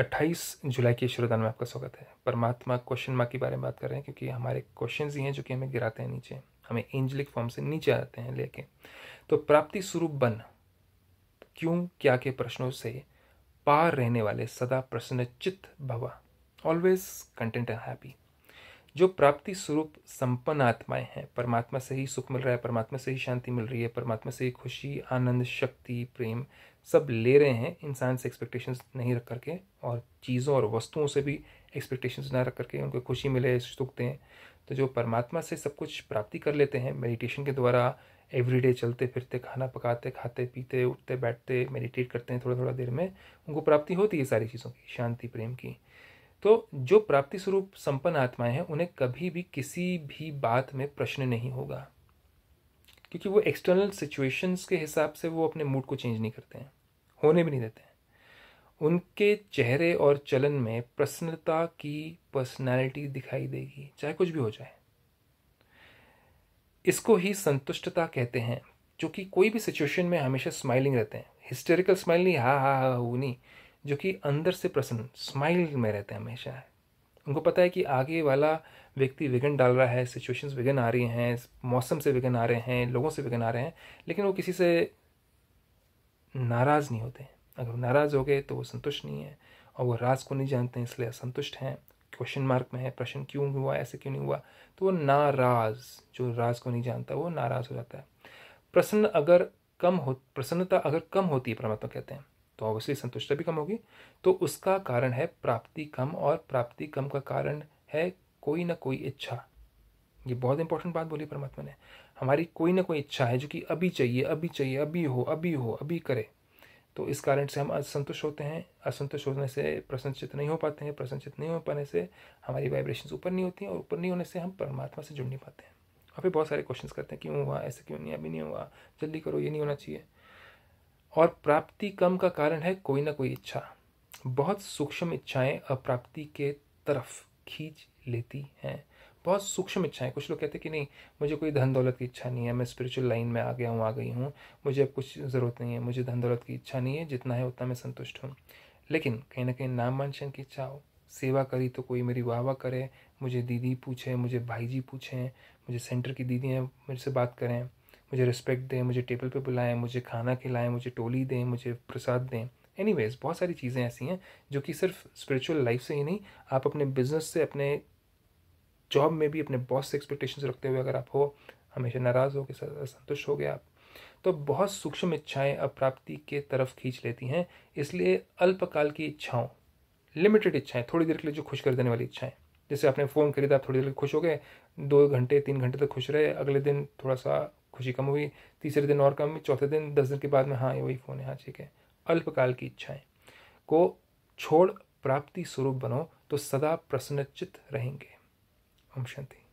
28 जुलाई के श्रोदान में आपका स्वागत है परमात्मा क्वेश्चन मार्क के बारे में बात कर रहे हैं क्योंकि हमारे क्वेश्चन ही हैं जो कि हमें गिराते हैं नीचे हमें एंजलिक फॉर्म से नीचे आते हैं लेके तो प्राप्ति स्वरूप बन क्यों क्या के प्रश्नों से पार रहने वाले सदा प्रसन्नचित भवा ऑलवेज कंटेंट एंड हैप्पी जो प्राप्ति स्वरूप संपन्न आत्माएं हैं परमात्मा से ही सुख मिल रहा है परमात्मा से ही शांति मिल रही है परमात्मा से ही खुशी आनंद शक्ति प्रेम सब ले रहे हैं इंसान से एक्सपेक्टेशंस नहीं रख करके और चीज़ों और वस्तुओं से भी एक्सपेक्टेशंस ना रख करके उनको खुशी मिले सुखते हैं तो जो परमात्मा से सब कुछ प्राप्ति कर लेते हैं मेडिटेशन के द्वारा एवरीडे चलते फिरते खाना पकाते खाते पीते उठते बैठते मेडिटेट करते हैं थोड़ा थोड़ा देर में उनको प्राप्ति होती है सारी चीज़ों की शांति प्रेम की तो जो प्राप्ति स्वरूप संपन्न आत्माएं हैं उन्हें कभी भी किसी भी बात में प्रश्न नहीं होगा क्योंकि वो एक्सटर्नल सिचुएशंस के हिसाब से वो अपने मूड को चेंज नहीं करते हैं होने भी नहीं देते हैं उनके चेहरे और चलन में प्रसन्नता की पर्सनैलिटी दिखाई देगी चाहे कुछ भी हो जाए इसको ही संतुष्टता कहते हैं जो कि कोई भी सिचुएशन में हमेशा स्माइलिंग रहते हैं हिस्टोरिकल स्माइल नहीं हा हा हा हो नहीं जो कि अंदर से प्रसन्न स्माइल में रहते हैं हमेशा है उनको पता है कि आगे वाला व्यक्ति विघन डाल रहा है सिचुएशंस विघन आ रही हैं मौसम से विघन आ रहे हैं लोगों से विघन आ रहे हैं लेकिन वो किसी से नाराज़ नहीं होते अगर नाराज़ हो गए तो वो संतुष्ट नहीं है और वो राज को नहीं जानते हैं इसलिए असंतुष्ट हैं क्वेश्चन मार्क में है प्रश्न क्यों हुआ ऐसे क्यों नहीं हुआ तो वो नाराज़ जो राज को नहीं जानता वो नाराज़ हो जाता है प्रसन्न अगर कम हो प्रसन्नता अगर कम होती है परमात्मा कहते हैं तो ऑब्वियसली संतुष्ट भी कम होगी तो उसका कारण है प्राप्ति कम और प्राप्ति कम का कारण है कोई ना कोई इच्छा ये बहुत इंपॉर्टेंट बात बोली परमात्मा ने हमारी कोई ना कोई इच्छा है जो कि अभी चाहिए अभी चाहिए अभी हो अभी हो अभी करे तो इस कारण से हम असंतुष्ट होते हैं असंतुष्ट होने से प्रसन्नचित नहीं हो पाते हैं प्रसन्नचित नहीं हो पाने से हमारी वाइब्रेशन ऊपर नहीं होती हैं और ऊपर नहीं होने से हम परमात्मा से जुड़ नहीं पाते हैं और फिर बहुत सारे क्वेश्चन करते हैं क्यों हुआ ऐसे क्यों नहीं अभी नहीं हुआ जल्दी करो ये नहीं होना चाहिए और प्राप्ति कम का कारण है कोई ना कोई इच्छा बहुत सूक्ष्म इच्छाएं अप्राप्ति के तरफ खींच लेती हैं बहुत सूक्ष्म इच्छाएं कुछ लोग कहते हैं कि नहीं मुझे कोई धन दौलत की इच्छा नहीं है मैं स्पिरिचुअल लाइन में आ गया हूँ आ गई हूँ मुझे अब कुछ ज़रूरत नहीं है मुझे धन दौलत की इच्छा नहीं है जितना है उतना मैं संतुष्ट हूँ लेकिन कहीं ना कहीं नाम मानशन की इच्छा हो सेवा करी तो कोई मेरी वाह वाह करे मुझे दीदी पूछे मुझे भाई जी पूछें मुझे सेंटर की दीदियाँ मुझसे बात करें मुझे रिस्पेक्ट दें मुझे टेबल पे बुलाएं मुझे खाना खिलाएं मुझे टोली दें मुझे प्रसाद दें एनीवेज बहुत सारी चीज़ें ऐसी हैं जो कि सिर्फ स्पिरिचुअल लाइफ से ही नहीं आप अपने बिजनेस से अपने जॉब में भी अपने बॉस से एक्सपेक्टेशन रखते हुए अगर आप हो हमेशा नाराज़ हो कि संतुष्ट हो गए आप तो बहुत सूक्ष्म इच्छाएं अप्राप्ति के तरफ खींच लेती हैं इसलिए अल्पकाल की इच्छाओं लिमिटेड इच्छाएं थोड़ी देर के लिए जो खुश कर देने वाली इच्छाएं जैसे आपने फ़ोन खरीदा आप थोड़ी देर खुश हो गए दो घंटे तीन घंटे तक खुश रहे अगले दिन थोड़ा सा खुशी कम हुई तीसरे दिन और कम हुई चौथे दिन दस दिन के बाद में हाँ वही फ़ोन है हाँ ठीक है अल्पकाल की इच्छाएं को छोड़ प्राप्ति स्वरूप बनो तो सदा प्रसन्नचित रहेंगे ओम शांति